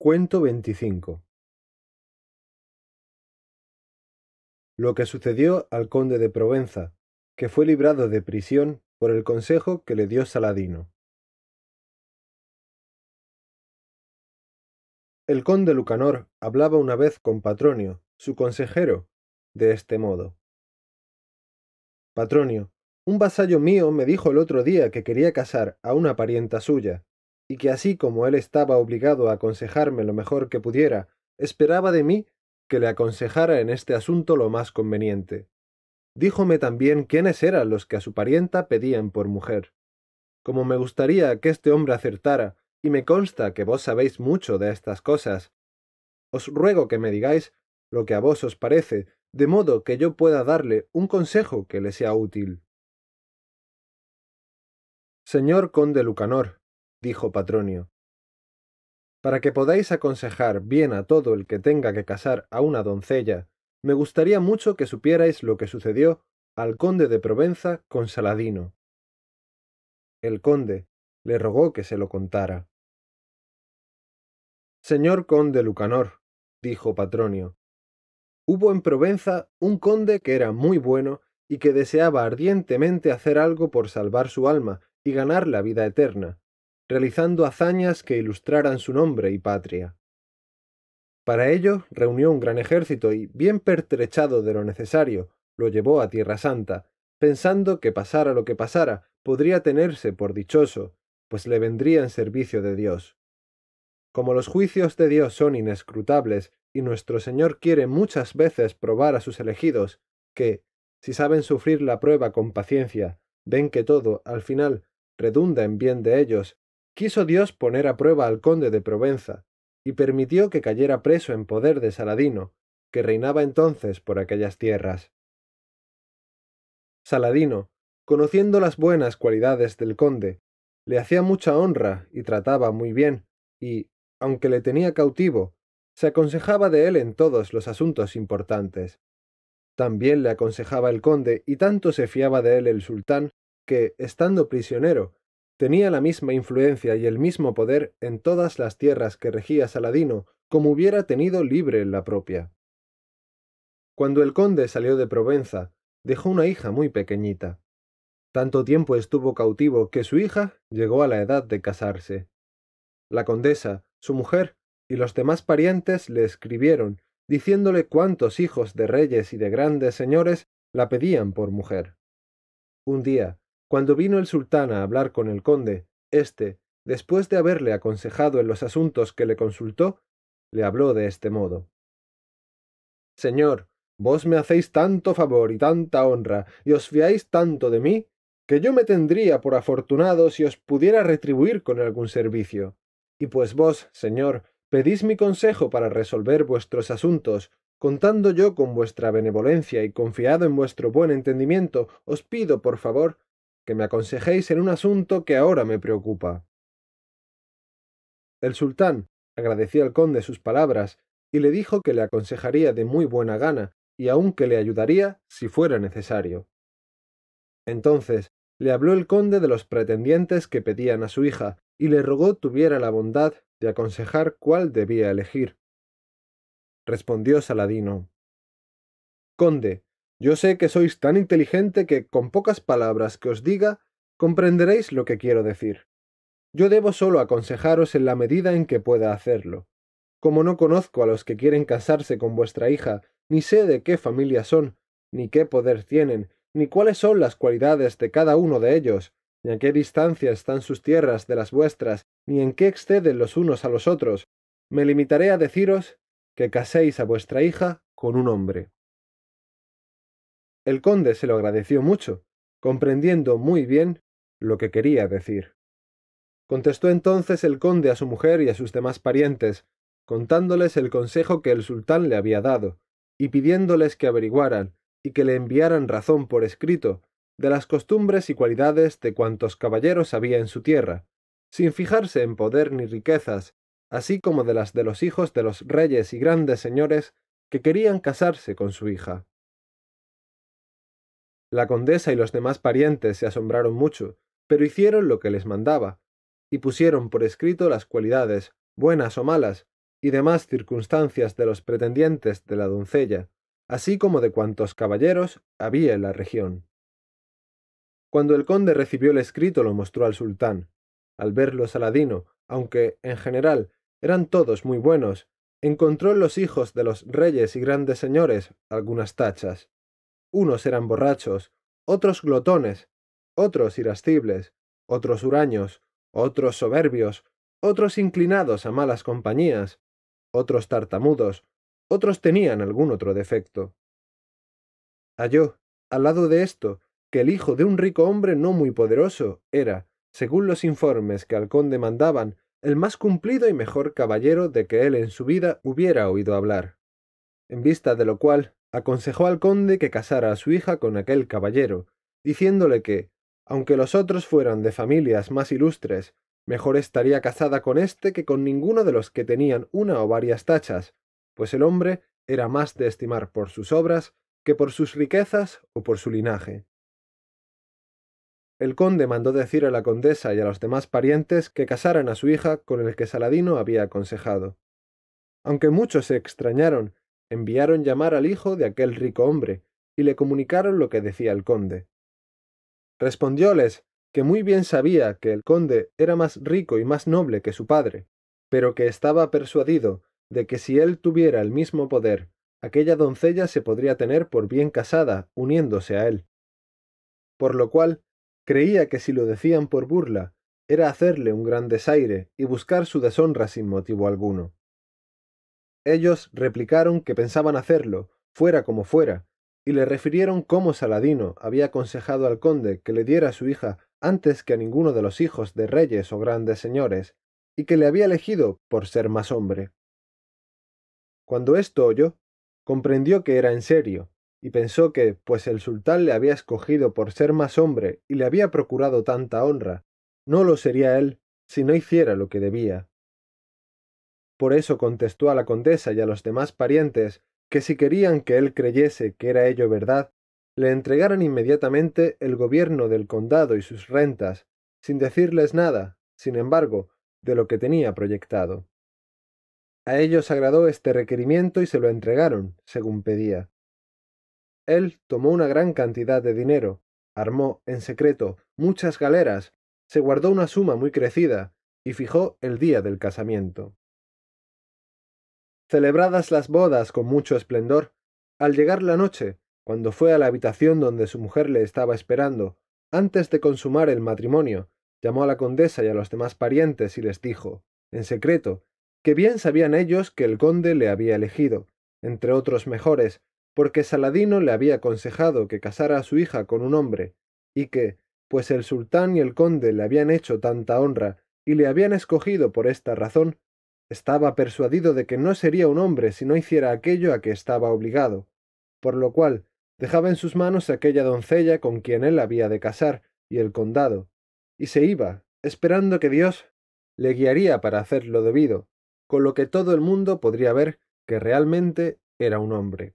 Cuento 25 Lo que sucedió al conde de Provenza, que fue librado de prisión por el consejo que le dio Saladino. El conde Lucanor hablaba una vez con Patronio, su consejero, de este modo. Patronio, un vasallo mío me dijo el otro día que quería casar a una parienta suya, y que así como él estaba obligado a aconsejarme lo mejor que pudiera, esperaba de mí que le aconsejara en este asunto lo más conveniente. Díjome también quiénes eran los que a su parienta pedían por mujer. Como me gustaría que este hombre acertara, y me consta que vos sabéis mucho de estas cosas, os ruego que me digáis lo que a vos os parece, de modo que yo pueda darle un consejo que le sea útil. Señor conde Lucanor, dijo Patronio, para que podáis aconsejar bien a todo el que tenga que casar a una doncella, me gustaría mucho que supierais lo que sucedió al conde de Provenza con Saladino. El conde le rogó que se lo contara. Señor conde Lucanor, dijo Patronio, hubo en Provenza un conde que era muy bueno y que deseaba ardientemente hacer algo por salvar su alma y ganar la vida eterna realizando hazañas que ilustraran su nombre y patria. Para ello reunió un gran ejército y, bien pertrechado de lo necesario, lo llevó a Tierra Santa, pensando que pasara lo que pasara, podría tenerse por dichoso, pues le vendría en servicio de Dios. Como los juicios de Dios son inescrutables y nuestro Señor quiere muchas veces probar a sus elegidos, que, si saben sufrir la prueba con paciencia, ven que todo, al final, redunda en bien de ellos quiso Dios poner a prueba al conde de Provenza, y permitió que cayera preso en poder de Saladino, que reinaba entonces por aquellas tierras. Saladino, conociendo las buenas cualidades del conde, le hacía mucha honra y trataba muy bien, y, aunque le tenía cautivo, se aconsejaba de él en todos los asuntos importantes. También le aconsejaba el conde y tanto se fiaba de él el sultán, que, estando prisionero, tenía la misma influencia y el mismo poder en todas las tierras que regía Saladino, como hubiera tenido libre en la propia. Cuando el conde salió de Provenza, dejó una hija muy pequeñita. Tanto tiempo estuvo cautivo que su hija llegó a la edad de casarse. La condesa, su mujer y los demás parientes le escribieron, diciéndole cuántos hijos de reyes y de grandes señores la pedían por mujer. Un día, cuando vino el sultán a hablar con el conde, éste, después de haberle aconsejado en los asuntos que le consultó, le habló de este modo. Señor, vos me hacéis tanto favor y tanta honra, y os fiáis tanto de mí, que yo me tendría por afortunado si os pudiera retribuir con algún servicio. Y pues vos, señor, pedís mi consejo para resolver vuestros asuntos, contando yo con vuestra benevolencia y confiado en vuestro buen entendimiento, os pido, por favor, que me aconsejéis en un asunto que ahora me preocupa. El sultán agradeció al conde sus palabras y le dijo que le aconsejaría de muy buena gana y aun que le ayudaría si fuera necesario. Entonces le habló el conde de los pretendientes que pedían a su hija y le rogó tuviera la bondad de aconsejar cuál debía elegir. Respondió Saladino Conde, yo sé que sois tan inteligente que con pocas palabras que os diga comprenderéis lo que quiero decir. Yo debo solo aconsejaros en la medida en que pueda hacerlo. Como no conozco a los que quieren casarse con vuestra hija, ni sé de qué familia son, ni qué poder tienen, ni cuáles son las cualidades de cada uno de ellos, ni a qué distancia están sus tierras de las vuestras, ni en qué exceden los unos a los otros, me limitaré a deciros que caséis a vuestra hija con un hombre. El conde se lo agradeció mucho, comprendiendo muy bien lo que quería decir. Contestó entonces el conde a su mujer y a sus demás parientes, contándoles el consejo que el sultán le había dado, y pidiéndoles que averiguaran y que le enviaran razón por escrito de las costumbres y cualidades de cuantos caballeros había en su tierra, sin fijarse en poder ni riquezas, así como de las de los hijos de los reyes y grandes señores que querían casarse con su hija. La condesa y los demás parientes se asombraron mucho, pero hicieron lo que les mandaba, y pusieron por escrito las cualidades, buenas o malas, y demás circunstancias de los pretendientes de la doncella, así como de cuantos caballeros había en la región. Cuando el conde recibió el escrito lo mostró al sultán. Al verlo Saladino, aunque, en general, eran todos muy buenos, encontró en los hijos de los reyes y grandes señores algunas tachas. Unos eran borrachos, otros glotones, otros irascibles, otros huraños, otros soberbios, otros inclinados a malas compañías, otros tartamudos, otros tenían algún otro defecto. Halló, al lado de esto, que el hijo de un rico hombre no muy poderoso era, según los informes que al conde mandaban, el más cumplido y mejor caballero de que él en su vida hubiera oído hablar. En vista de lo cual, aconsejó al conde que casara a su hija con aquel caballero, diciéndole que, aunque los otros fueran de familias más ilustres, mejor estaría casada con éste que con ninguno de los que tenían una o varias tachas, pues el hombre era más de estimar por sus obras que por sus riquezas o por su linaje. El conde mandó decir a la condesa y a los demás parientes que casaran a su hija con el que Saladino había aconsejado. Aunque muchos se extrañaron enviaron llamar al hijo de aquel rico hombre, y le comunicaron lo que decía el conde. Respondióles que muy bien sabía que el conde era más rico y más noble que su padre, pero que estaba persuadido de que si él tuviera el mismo poder, aquella doncella se podría tener por bien casada, uniéndose a él. Por lo cual, creía que si lo decían por burla, era hacerle un gran desaire y buscar su deshonra sin motivo alguno. Ellos replicaron que pensaban hacerlo, fuera como fuera, y le refirieron cómo Saladino había aconsejado al conde que le diera su hija antes que a ninguno de los hijos de reyes o grandes señores, y que le había elegido por ser más hombre. Cuando esto oyó, comprendió que era en serio, y pensó que, pues el sultán le había escogido por ser más hombre y le había procurado tanta honra, no lo sería él si no hiciera lo que debía. Por eso contestó a la condesa y a los demás parientes que si querían que él creyese que era ello verdad, le entregaran inmediatamente el gobierno del condado y sus rentas, sin decirles nada, sin embargo, de lo que tenía proyectado. A ellos agradó este requerimiento y se lo entregaron, según pedía. Él tomó una gran cantidad de dinero, armó, en secreto, muchas galeras, se guardó una suma muy crecida, y fijó el día del casamiento. Celebradas las bodas con mucho esplendor, al llegar la noche, cuando fue a la habitación donde su mujer le estaba esperando, antes de consumar el matrimonio, llamó a la condesa y a los demás parientes y les dijo, en secreto, que bien sabían ellos que el conde le había elegido, entre otros mejores, porque Saladino le había aconsejado que casara a su hija con un hombre, y que, pues el sultán y el conde le habían hecho tanta honra y le habían escogido por esta razón, estaba persuadido de que no sería un hombre si no hiciera aquello a que estaba obligado, por lo cual dejaba en sus manos aquella doncella con quien él había de casar y el condado, y se iba, esperando que Dios le guiaría para hacer lo debido, con lo que todo el mundo podría ver que realmente era un hombre.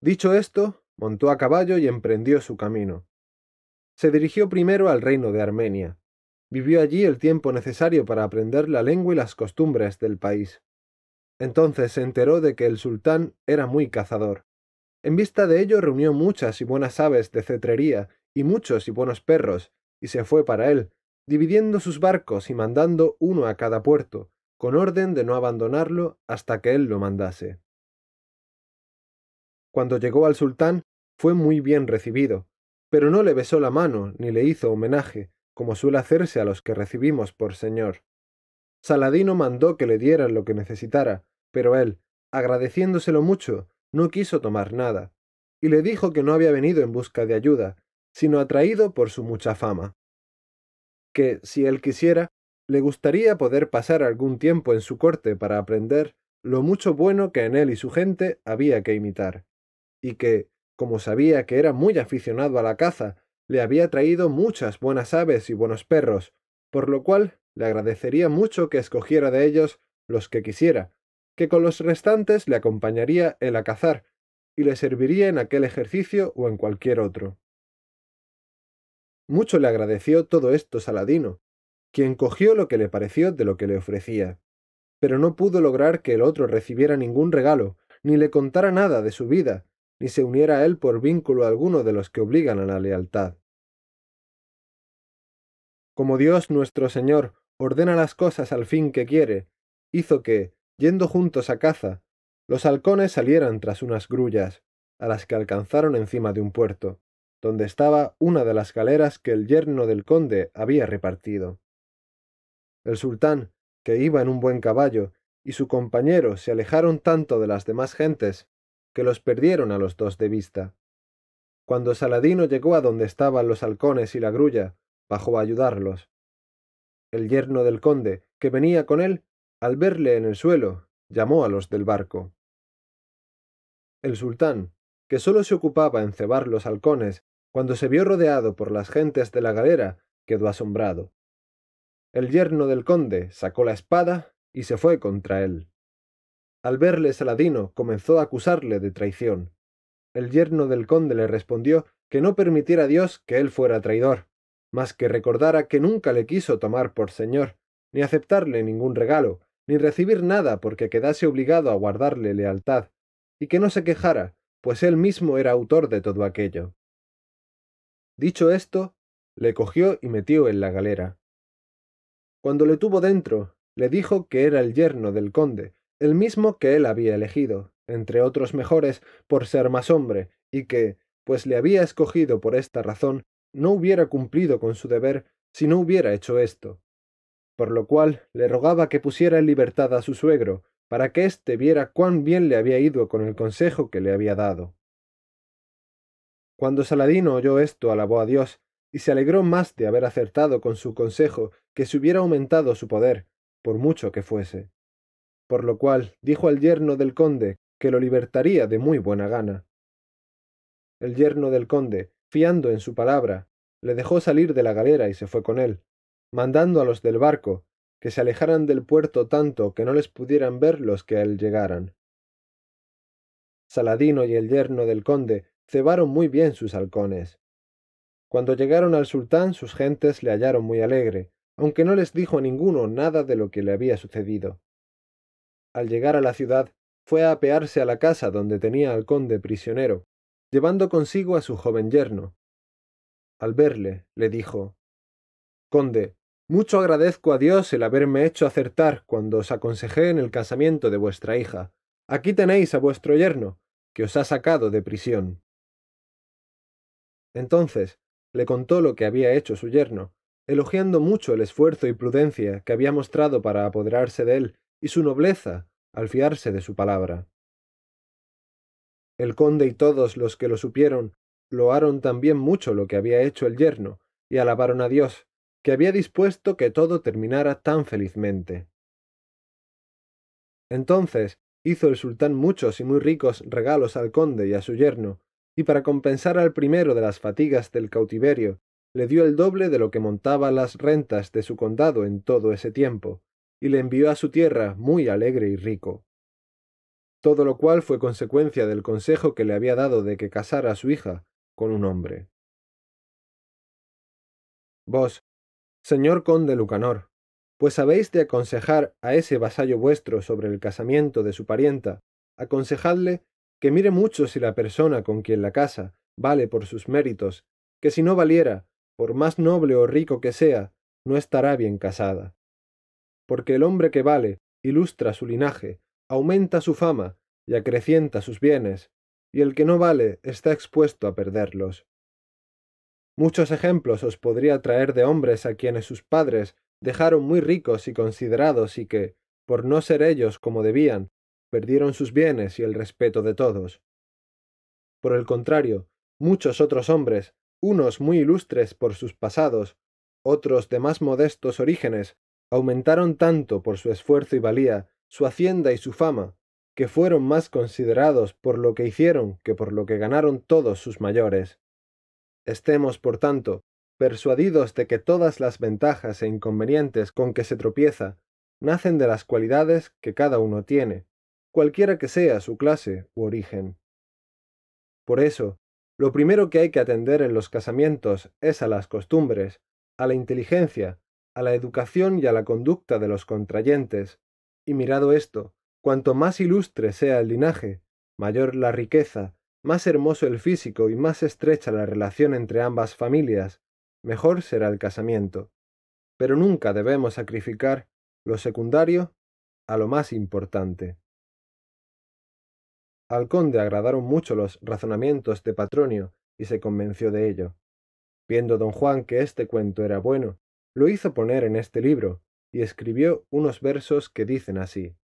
Dicho esto, montó a caballo y emprendió su camino. Se dirigió primero al reino de Armenia, Vivió allí el tiempo necesario para aprender la lengua y las costumbres del país. Entonces se enteró de que el sultán era muy cazador. En vista de ello reunió muchas y buenas aves de cetrería y muchos y buenos perros, y se fue para él, dividiendo sus barcos y mandando uno a cada puerto, con orden de no abandonarlo hasta que él lo mandase. Cuando llegó al sultán, fue muy bien recibido, pero no le besó la mano ni le hizo homenaje, como suele hacerse a los que recibimos por Señor. Saladino mandó que le dieran lo que necesitara, pero él, agradeciéndoselo mucho, no quiso tomar nada, y le dijo que no había venido en busca de ayuda, sino atraído por su mucha fama. Que, si él quisiera, le gustaría poder pasar algún tiempo en su corte para aprender lo mucho bueno que en él y su gente había que imitar, y que, como sabía que era muy aficionado a la caza le había traído muchas buenas aves y buenos perros, por lo cual le agradecería mucho que escogiera de ellos los que quisiera, que con los restantes le acompañaría el a cazar, y le serviría en aquel ejercicio o en cualquier otro. Mucho le agradeció todo esto Saladino, quien cogió lo que le pareció de lo que le ofrecía, pero no pudo lograr que el otro recibiera ningún regalo, ni le contara nada de su vida, ni se uniera a él por vínculo alguno de los que obligan a la lealtad. Como Dios nuestro Señor ordena las cosas al fin que quiere, hizo que, yendo juntos a caza, los halcones salieran tras unas grullas, a las que alcanzaron encima de un puerto, donde estaba una de las galeras que el yerno del conde había repartido. El sultán, que iba en un buen caballo, y su compañero se alejaron tanto de las demás gentes que los perdieron a los dos de vista. Cuando Saladino llegó a donde estaban los halcones y la grulla, bajó a ayudarlos. El yerno del conde, que venía con él, al verle en el suelo, llamó a los del barco. El sultán, que sólo se ocupaba en cebar los halcones, cuando se vio rodeado por las gentes de la galera, quedó asombrado. El yerno del conde sacó la espada y se fue contra él. Al verle, Saladino comenzó a acusarle de traición. El yerno del conde le respondió que no permitiera Dios que él fuera traidor, mas que recordara que nunca le quiso tomar por señor, ni aceptarle ningún regalo, ni recibir nada porque quedase obligado a guardarle lealtad, y que no se quejara, pues él mismo era autor de todo aquello. Dicho esto, le cogió y metió en la galera. Cuando le tuvo dentro, le dijo que era el yerno del conde, el mismo que él había elegido, entre otros mejores, por ser más hombre, y que, pues le había escogido por esta razón, no hubiera cumplido con su deber si no hubiera hecho esto. Por lo cual le rogaba que pusiera en libertad a su suegro, para que éste viera cuán bien le había ido con el consejo que le había dado. Cuando Saladino oyó esto, alabó a Dios, y se alegró más de haber acertado con su consejo que se hubiera aumentado su poder, por mucho que fuese por lo cual dijo al yerno del conde que lo libertaría de muy buena gana. El yerno del conde, fiando en su palabra, le dejó salir de la galera y se fue con él, mandando a los del barco que se alejaran del puerto tanto que no les pudieran ver los que a él llegaran. Saladino y el yerno del conde cebaron muy bien sus halcones. Cuando llegaron al sultán sus gentes le hallaron muy alegre, aunque no les dijo a ninguno nada de lo que le había sucedido al llegar a la ciudad, fue a apearse a la casa donde tenía al conde prisionero, llevando consigo a su joven yerno. Al verle, le dijo Conde, mucho agradezco a Dios el haberme hecho acertar cuando os aconsejé en el casamiento de vuestra hija. Aquí tenéis a vuestro yerno, que os ha sacado de prisión. Entonces le contó lo que había hecho su yerno, elogiando mucho el esfuerzo y prudencia que había mostrado para apoderarse de él y su nobleza al fiarse de su palabra. El conde y todos los que lo supieron loaron también mucho lo que había hecho el yerno, y alabaron a Dios, que había dispuesto que todo terminara tan felizmente. Entonces hizo el sultán muchos y muy ricos regalos al conde y a su yerno, y para compensar al primero de las fatigas del cautiverio, le dio el doble de lo que montaba las rentas de su condado en todo ese tiempo, y le envió a su tierra muy alegre y rico. Todo lo cual fue consecuencia del consejo que le había dado de que casara a su hija con un hombre. Vos, señor conde Lucanor, pues habéis de aconsejar a ese vasallo vuestro sobre el casamiento de su parienta, aconsejadle que mire mucho si la persona con quien la casa vale por sus méritos, que si no valiera, por más noble o rico que sea, no estará bien casada porque el hombre que vale ilustra su linaje, aumenta su fama y acrecienta sus bienes, y el que no vale está expuesto a perderlos. Muchos ejemplos os podría traer de hombres a quienes sus padres dejaron muy ricos y considerados y que, por no ser ellos como debían, perdieron sus bienes y el respeto de todos. Por el contrario, muchos otros hombres, unos muy ilustres por sus pasados, otros de más modestos orígenes, aumentaron tanto por su esfuerzo y valía, su hacienda y su fama, que fueron más considerados por lo que hicieron que por lo que ganaron todos sus mayores. Estemos, por tanto, persuadidos de que todas las ventajas e inconvenientes con que se tropieza nacen de las cualidades que cada uno tiene, cualquiera que sea su clase u origen. Por eso, lo primero que hay que atender en los casamientos es a las costumbres, a la inteligencia, a la educación y a la conducta de los contrayentes, y mirado esto, cuanto más ilustre sea el linaje, mayor la riqueza, más hermoso el físico y más estrecha la relación entre ambas familias, mejor será el casamiento. Pero nunca debemos sacrificar lo secundario a lo más importante. Al conde agradaron mucho los razonamientos de Patronio y se convenció de ello. Viendo don Juan que este cuento era bueno lo hizo poner en este libro, y escribió unos versos que dicen así.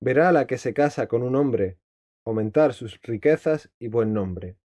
Verá la que se casa con un hombre, aumentar sus riquezas y buen nombre.